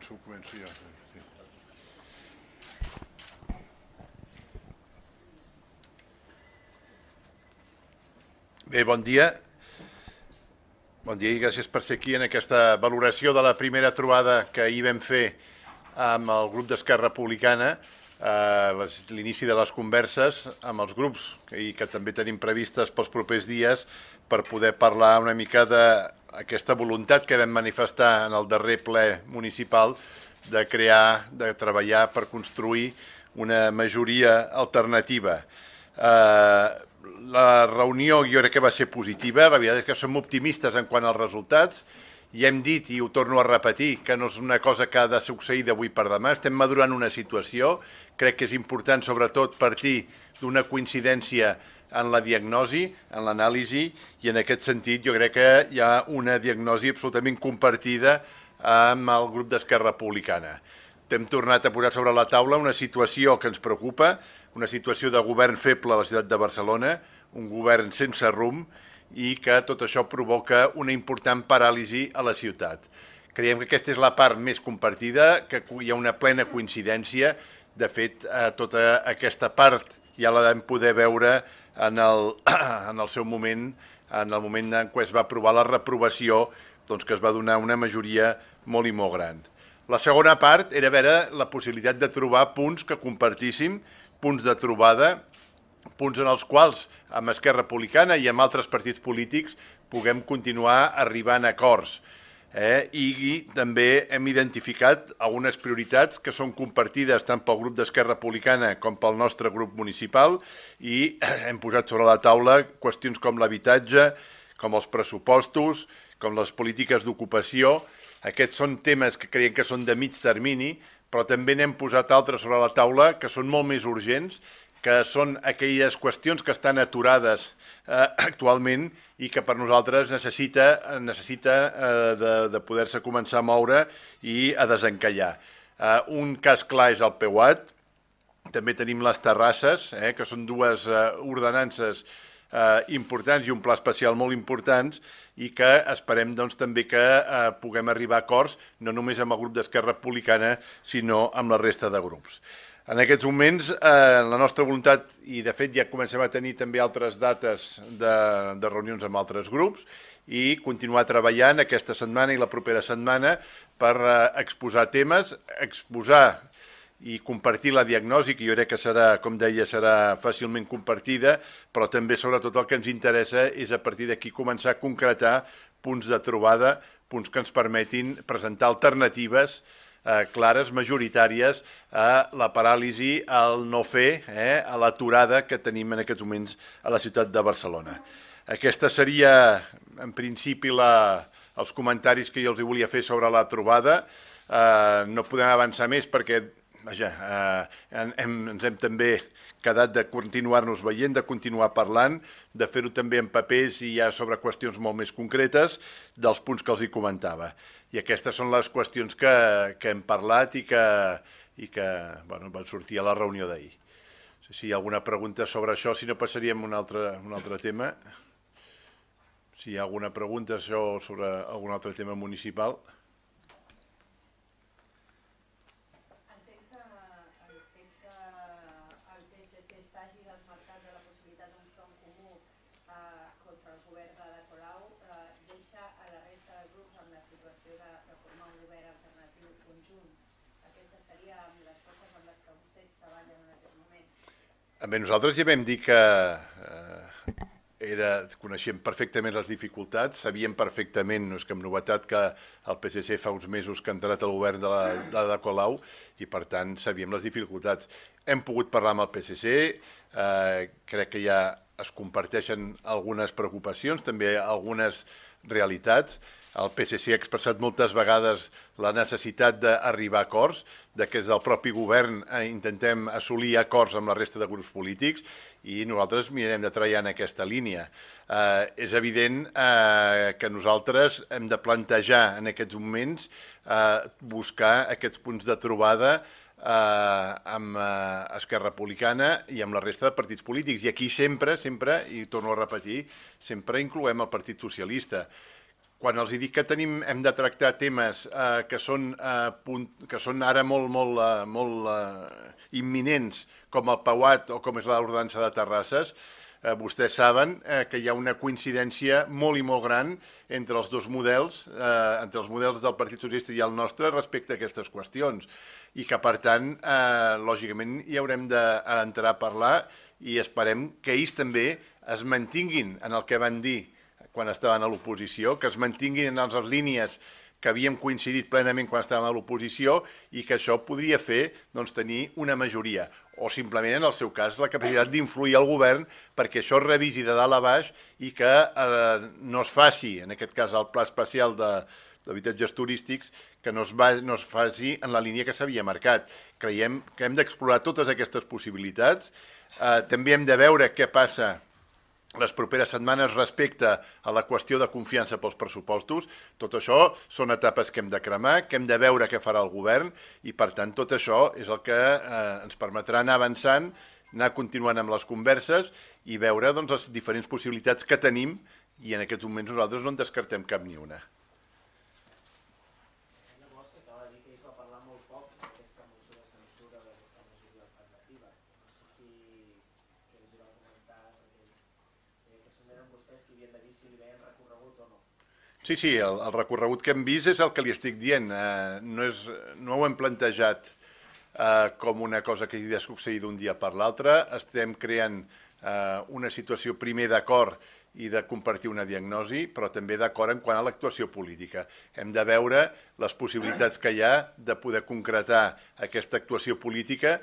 ben çok mensur yaptım. Bé, bon dia. Bon dia i gràcies per ser aquí en aquesta valoració de la primera trobada que ahir vam fer amb el grup d'Esquerra Republicana, eh, l'inici de les converses amb els grups i que també tenim previstes pels propers dies per poder parlar una mica de aquesta voluntat que vam manifestar en el darrer ple municipal de crear, de treballar per construir una majoria alternativa. Eh, la reunió jo crec que va ser positiva, la veritat és que som optimistes en quant als resultats i hem dit, i ho torno a repetir, que no és una cosa que ha de succeir d'avui per demà, estem madurant una situació, crec que és important sobretot partir d'una coincidència en la diagnosi, en l'anàlisi, i en aquest sentit jo crec que hi ha una diagnosi absolutament compartida amb el grup d'Esquerra Republicana. Hem tornat a posar sobre la taula una situació que ens preocupa, una situació de govern feble a la ciutat de Barcelona, un govern sense rumb, i que tot això provoca una important paràlisi a la ciutat. Creiem que aquesta és la part més compartida, que hi ha una plena coincidència. De fet, eh, tota aquesta part ja la vam poder veure en el, en el seu moment, en el moment en què es va aprovar la reprovació, doncs que es va donar una majoria molt i molt gran. La segona part era veure la possibilitat de trobar punts que compartíssim, punts de trobada, punts en els quals amb Esquerra Republicana i amb altres partits polítics puguem continuar arribant a acords eh? i també hem identificat algunes prioritats que són compartides tant pel grup d'Esquerra Republicana com pel nostre grup municipal i hem posat sobre la taula qüestions com l'habitatge, com els pressupostos, com les polítiques d'ocupació. Aquests són temes que creiem que són de mig termini, però també n'hem posat altres sobre la taula que són molt més urgents que són aquelles qüestions que estan aturades eh, actualment i que per nosaltres necessita, necessita eh, de, de poder-se començar a moure i a desencallar. Eh, un cas clar és el PEUAT, també tenim les terrasses, eh, que són dues eh, ordenances eh, importants i un pla especial molt importants i que esperem doncs, també que eh, puguem arribar a acords no només amb el grup d'Esquerra Republicana, sinó amb la resta de grups. En aquests moments, eh, la nostra voluntat, i de fet ja comencem a tenir també altres dates de, de reunions amb altres grups, i continuar treballant aquesta setmana i la propera setmana per eh, exposar temes, exposar i compartir la diagnosi, que jo crec que serà, com deia, serà fàcilment compartida, però també, sobretot, el que ens interessa és a partir d'aquí començar a concretar punts de trobada, punts que ens permetin presentar alternatives eh, clares majoritàries a la paràlisi, al no fer, eh, a l'aturada que tenim en aquests moments a la ciutat de Barcelona. Aquesta seria, en principi, la, els comentaris que jo els volia fer sobre la trobada. Eh, no podem avançar més perquè vaja, eh, hem, ens hem també quedat de continuar-nos veient, de continuar parlant, de fer-ho també en papers i ja sobre qüestions molt més concretes dels punts que els hi comentava. I aquestes són les qüestions que, que hem parlat i que, i que bueno, van sortir a la reunió d'ahir. No sé si hi ha alguna pregunta sobre això, si no passaríem a un altre, un altre tema. Si hi ha alguna pregunta sobre algun altre tema municipal... situació de, de formar un govern alternatiu conjunt. Aquesta seria amb les forces amb les que vostès treballen en aquest moment. Bé, nosaltres ja vam dir que eh, era, coneixem perfectament les dificultats, sabíem perfectament, no és que amb novetat que el PSC fa uns mesos que ha entrat al govern de la, de de Colau i per tant sabíem les dificultats. Hem pogut parlar amb el PSC, eh, crec que ja es comparteixen algunes preocupacions, també algunes realitats, el PSC ha expressat moltes vegades la necessitat d'arribar a acords, de que des del propi govern eh, intentem assolir acords amb la resta de grups polítics i nosaltres mirarem de treballar en aquesta línia. Eh, és evident eh, que nosaltres hem de plantejar en aquests moments eh, buscar aquests punts de trobada eh, amb eh, Esquerra Republicana i amb la resta de partits polítics. I aquí sempre, sempre, i torno a repetir, sempre incloem el Partit Socialista quan els dic que tenim, hem de tractar temes eh, que, són, eh, punt, que són ara molt, molt, eh, molt eh, imminents, com el Pauat o com és l'ordenança de Terrasses, eh, vostès saben eh, que hi ha una coincidència molt i molt gran entre els dos models, eh, entre els models del Partit Socialista i el nostre respecte a aquestes qüestions i que, per tant, eh, lògicament hi haurem d'entrar eh, a parlar i esperem que ells també es mantinguin en el que van dir quan estaven a l'oposició, que es mantinguin en les línies que havíem coincidit plenament quan estàvem a l'oposició i que això podria fer doncs, tenir una majoria o simplement, en el seu cas, la capacitat d'influir al govern perquè això es revisi de dalt a baix i que eh, no es faci, en aquest cas, el pla especial de d'habitatges turístics, que no es, va, no es faci en la línia que s'havia marcat. Creiem que hem d'explorar totes aquestes possibilitats. Eh, també hem de veure què passa les properes setmanes respecte a la qüestió de confiança pels pressupostos. Tot això són etapes que hem de cremar, que hem de veure què farà el govern i, per tant, tot això és el que eh, ens permetrà anar avançant, anar continuant amb les converses i veure doncs, les diferents possibilitats que tenim i en aquests moments nosaltres no en descartem cap ni una. Sí, sí, el, el recorregut que hem vist és el que li estic dient. Eh, no, és, no ho hem plantejat eh, com una cosa que ha succeït d'un dia per l'altre. Estem creant eh, una situació primer d'acord i de compartir una diagnosi, però també d'acord en quant a l'actuació política. Hem de veure les possibilitats que hi ha de poder concretar aquesta actuació política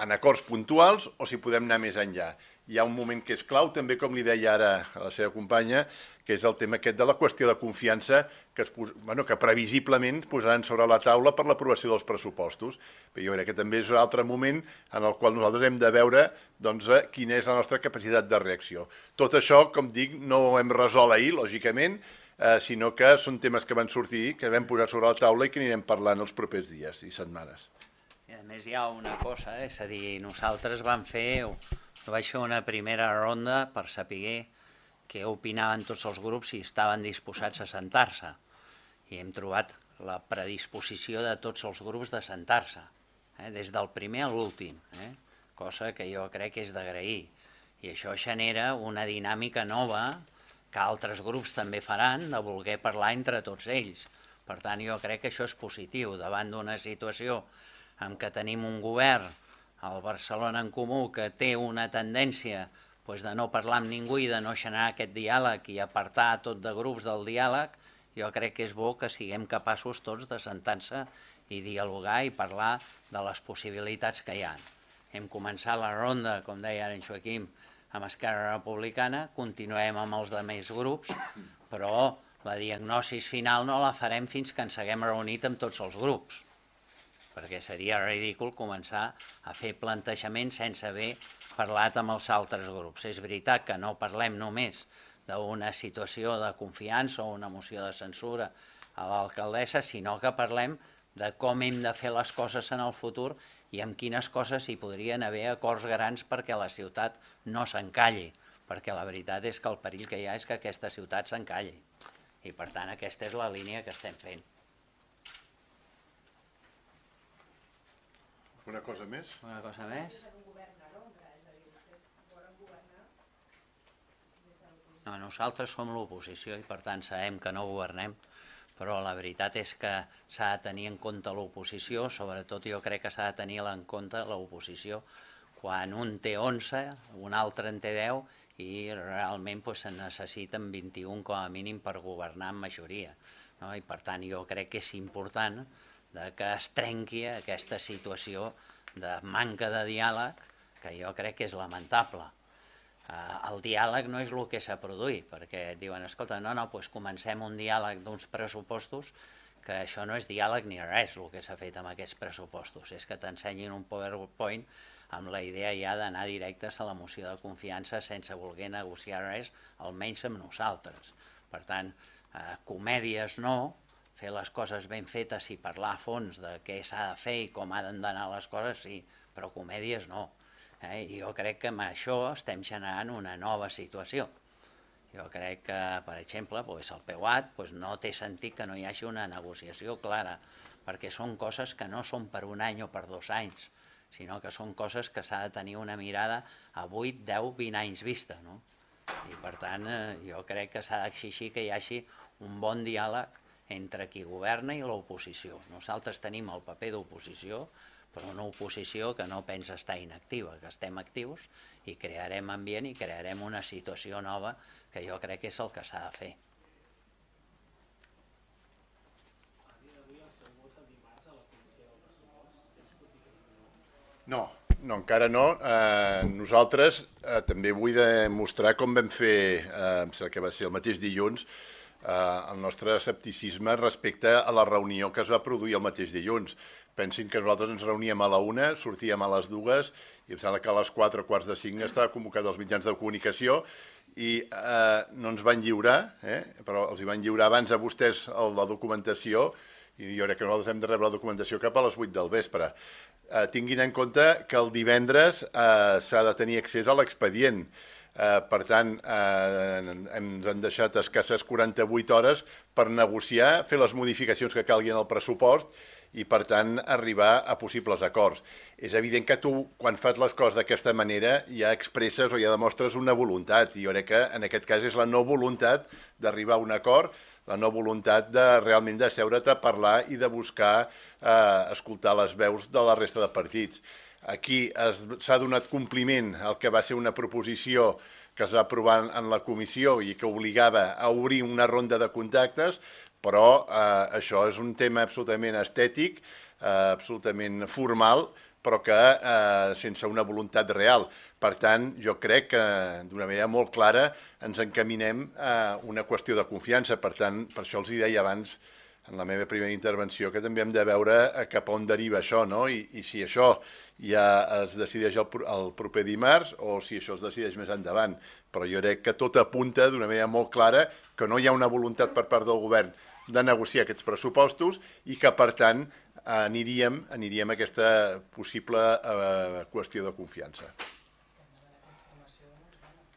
en acords puntuals o si podem anar més enllà. Hi ha un moment que és clau, també com li deia ara a la seva companya, que és el tema aquest de la qüestió de confiança que, es, bueno, que previsiblement posaran sobre la taula per l'aprovació dels pressupostos. Però jo crec que també és un altre moment en el qual nosaltres hem de veure doncs, eh, quina és la nostra capacitat de reacció. Tot això, com dic, no ho hem resolt ahir, lògicament, eh, sinó que són temes que van sortir, que vam posar sobre la taula i que anirem parlant els propers dies i setmanes. I a més hi ha una cosa, eh? és a dir, nosaltres vam fer, vaig fer una primera ronda per saber què opinaven tots els grups i estaven disposats a sentar-se. I hem trobat la predisposició de tots els grups de sentar-se, eh? des del primer a l'últim, eh? cosa que jo crec que és d'agrair. I això genera una dinàmica nova que altres grups també faran de voler parlar entre tots ells. Per tant, jo crec que això és positiu davant d'una situació en què tenim un govern, el Barcelona en Comú, que té una tendència doncs de no parlar amb ningú i de no generar aquest diàleg i apartar tot de grups del diàleg, jo crec que és bo que siguem capaços tots de sentar-se i dialogar i parlar de les possibilitats que hi ha. Hem començat la ronda, com deia ara en Joaquim, amb Esquerra Republicana, continuem amb els de més grups, però la diagnosi final no la farem fins que ens haguem reunit amb tots els grups perquè seria ridícul començar a fer plantejaments sense haver parlat amb els altres grups. És veritat que no parlem només d'una situació de confiança o una moció de censura a l'alcaldessa, sinó que parlem de com hem de fer les coses en el futur i amb quines coses hi podrien haver acords grans perquè la ciutat no s'encalli, perquè la veritat és que el perill que hi ha és que aquesta ciutat s'encalli. I per tant aquesta és la línia que estem fent. Una cosa més? Una cosa més? No, nosaltres som l'oposició i per tant sabem que no governem, però la veritat és que s'ha de tenir en compte l'oposició, sobretot jo crec que s'ha de tenir en compte l'oposició quan un té 11, un altre en té 10 i realment doncs, se necessiten 21 com a mínim per governar en majoria. No? I per tant jo crec que és important de que es trenqui aquesta situació de manca de diàleg que jo crec que és lamentable. Eh, el diàleg no és el que s'ha produït, perquè diuen, escolta, no, no, doncs comencem un diàleg d'uns pressupostos que això no és diàleg ni res el que s'ha fet amb aquests pressupostos, és que t'ensenyin un PowerPoint amb la idea ja d'anar directes a la moció de confiança sense voler negociar res, almenys amb nosaltres. Per tant, eh, comèdies no, fer les coses ben fetes i parlar a fons de què s'ha de fer i com han d'anar les coses, sí, però comèdies no. Eh? I jo crec que amb això estem generant una nova situació. Jo crec que, per exemple, doncs el PEUAT doncs no té sentit que no hi hagi una negociació clara, perquè són coses que no són per un any o per dos anys, sinó que són coses que s'ha de tenir una mirada a 8, 10, 20 anys vista. No? I per tant, eh, jo crec que s'ha d'exigir que hi hagi un bon diàleg entre qui governa i l'oposició. Nosaltres tenim el paper d'oposició, però una oposició que no pensa estar inactiva, que estem actius i crearem ambient i crearem una situació nova que jo crec que és el que s'ha de fer. No, no, encara no. Eh, nosaltres eh, també vull demostrar com vam fer, eh, em sembla que va ser el mateix dilluns, eh, el nostre escepticisme respecte a la reunió que es va produir el mateix dilluns. Pensin que nosaltres ens reuníem a la una, sortíem a les dues, i em sembla que a les quatre, quarts de cinc, estava convocat els mitjans de comunicació, i eh, no ens van lliurar, eh? però els hi van lliurar abans a vostès la documentació, i jo crec que nosaltres hem de rebre la documentació cap a les 8 del vespre. Eh, tinguin en compte que el divendres eh, s'ha de tenir accés a l'expedient, Eh, per tant, eh, ens han deixat escasses 48 hores per negociar, fer les modificacions que calguin al pressupost i, per tant, arribar a possibles acords. És evident que tu, quan fas les coses d'aquesta manera, ja expresses o ja demostres una voluntat, i jo crec que en aquest cas és la no voluntat d'arribar a un acord, la no voluntat de realment de seure't a parlar i de buscar eh, escoltar les veus de la resta de partits. Aquí s'ha donat compliment al que va ser una proposició que es va aprovar en la comissió i que obligava a obrir una ronda de contactes, però eh, això és un tema absolutament estètic, eh, absolutament formal, però que eh, sense una voluntat real. Per tant, jo crec que d'una manera molt clara ens encaminem a una qüestió de confiança. Per tant, per això els hi deia abans en la meva primera intervenció que també hem de veure cap on deriva això, no? I, i si això ja es decideix el, el proper dimarts o si això es decideix més endavant. Però jo crec que tot apunta d'una manera molt clara que no hi ha una voluntat per part del govern de negociar aquests pressupostos i que, per tant, aniríem, aniríem a aquesta possible eh, qüestió de confiança.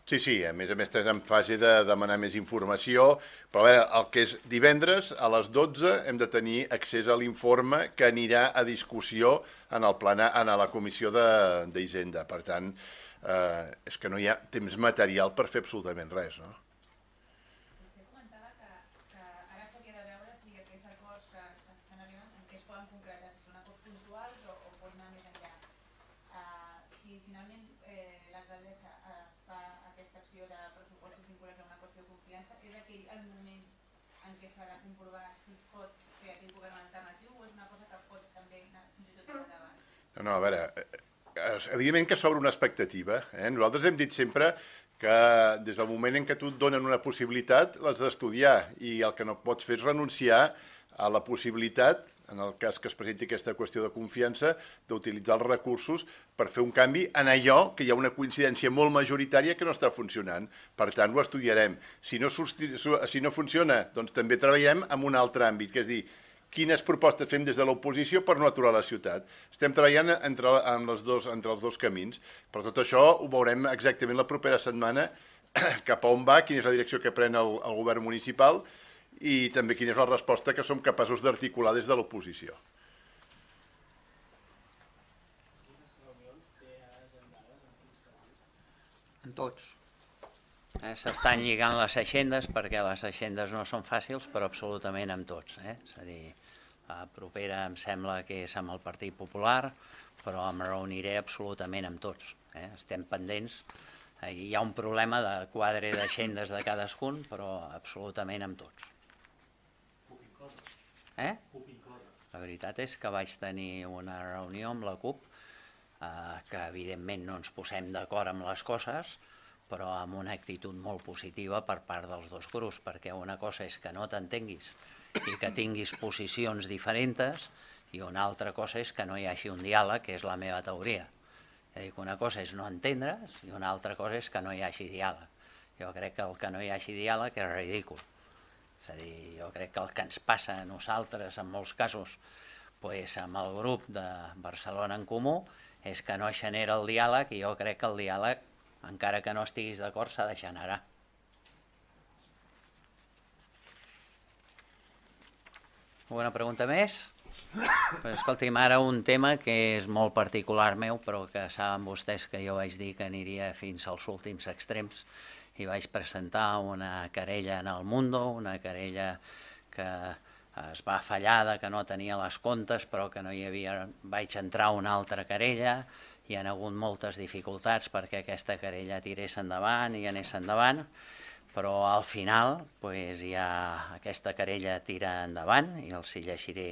Sí, sí, a més a més estem en fase de demanar més informació, però a veure, el que és divendres a les 12 hem de tenir accés a l'informe que anirà a discussió en, el plana, en la comissió d'Hisenda. Per tant, eh, és que no hi ha temps material per fer absolutament res, no? confiança és aquell el moment en què s'ha de comprovar si es pot fer aquell govern alternatiu o és una cosa que pot també anar fins i tot davant? No, no, a veure, eh, eh, evidentment que s'obre una expectativa. Eh? Nosaltres hem dit sempre que des del moment en què tu et donen una possibilitat l'has d'estudiar i el que no pots fer és renunciar a la possibilitat, en el cas que es presenti aquesta qüestió de confiança, d'utilitzar els recursos per fer un canvi en allò que hi ha una coincidència molt majoritària que no està funcionant. Per tant, ho estudiarem. Si no, si no funciona, doncs també treballarem en un altre àmbit, que és dir, quines propostes fem des de l'oposició per no aturar la ciutat. Estem treballant entre, amb les dos, entre els dos camins, però tot això ho veurem exactament la propera setmana, cap a on va, quina és la direcció que pren el, el govern municipal, i també quina és la resposta que som capaços d'articular des de l'oposició. En tots. Eh, s'estan lligant les aixendes perquè les aixendes no són fàcils, però absolutament amb tots. Eh? És a dir, la propera em sembla que és amb el Partit Popular, però em reuniré absolutament amb tots. Eh? Estem pendents eh, hi ha un problema de quadre d'aixendes de cadascun, però absolutament amb tots. Eh? La veritat és que vaig tenir una reunió amb la CUP eh, que evidentment no ens posem d'acord amb les coses, però amb una actitud molt positiva per part dels dos grups, perquè una cosa és que no t'entenguis i que tinguis posicions diferents i una altra cosa és que no hi hagi un diàleg, que és la meva teoria. És dir, una cosa és no entendre's i una altra cosa és que no hi hagi diàleg. Jo crec que el que no hi hagi diàleg és ridícul. És a dir, jo crec que el que ens passa a nosaltres, en molts casos, pues, amb el grup de Barcelona en Comú, és que no genera el diàleg i jo crec que el diàleg, encara que no estiguis d'acord, s'ha de generar. Una pregunta més? Però escolti'm, ara un tema que és molt particular meu, però que saben vostès que jo vaig dir que aniria fins als últims extrems i vaig presentar una querella en el Mundo, una querella que es va fallada, que no tenia les comptes, però que no hi havia... Vaig entrar una altra querella, hi han hagut moltes dificultats perquè aquesta querella tirés endavant i anés endavant, però al final pues, doncs, ja aquesta querella tira endavant i els hi llegiré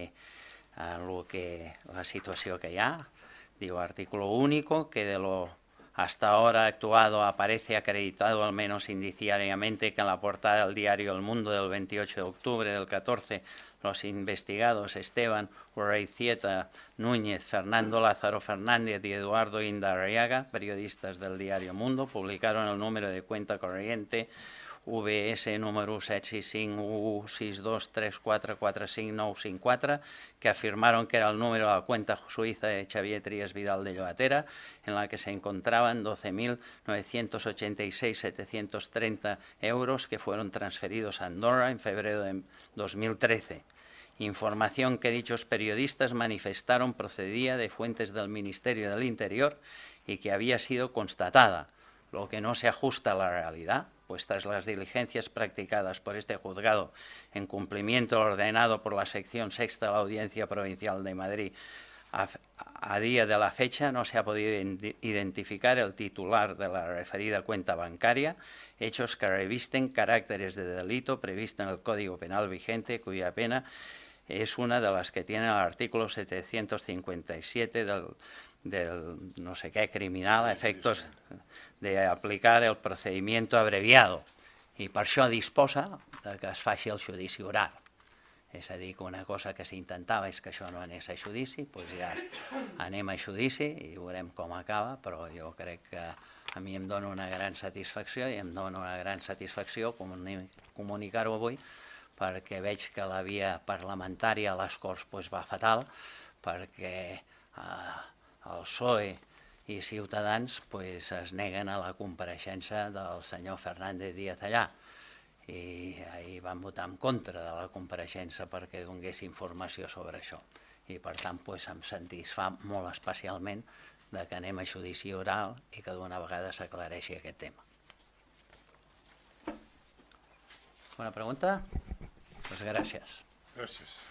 a lo que, la situación que ya Digo, artículo único, que de lo hasta ahora actuado aparece acreditado al menos indiciariamente que en la portada del diario El Mundo del 28 de octubre del 14 los investigados Esteban Urreizieta Núñez, Fernando Lázaro Fernández y Eduardo Indarriaga, periodistas del diario Mundo, publicaron el número de cuenta corriente VS número 7651623445954, que afirmaron que era el número de la cuenta suiza de Xavier Trias Vidal de Llobatera, en la que se encontraban 12.986.730 euros que fueron transferidos a Andorra en febrero de 2013 información que dichos periodistas manifestaron procedía de fuentes del Ministerio del Interior y que había sido constatada lo que no se ajusta a la realidad, puestas pues las diligencias practicadas por este juzgado en cumplimiento ordenado por la sección sexta de la Audiencia Provincial de Madrid a, día de la fecha no se ha podido identificar el titular de la referida cuenta bancaria, hechos que revisten caracteres de delito previsto en el Código Penal vigente, cuya pena es una de las que tiene el artículo 757 del del no sé qué criminal efectes efectos de aplicar el procedimiento abreviado i per això disposa de que es faci el judici oral. És a dir, que una cosa que s'intentava és que això no anés a judici, doncs ja anem a judici i veurem com acaba, però jo crec que a mi em dona una gran satisfacció i em dona una gran satisfacció comunicar-ho avui perquè veig que la via parlamentària a les Corts doncs, va fatal, perquè eh, el PSOE i Ciutadans pues, es neguen a la compareixença del senyor Fernández Díaz allà i ahir van votar en contra de la compareixença perquè donés informació sobre això. I per tant pues, em satisfà molt especialment de que anem a judici oral i que d'una vegada s'aclareixi aquest tema. Bona pregunta? pues doncs gràcies. Gràcies.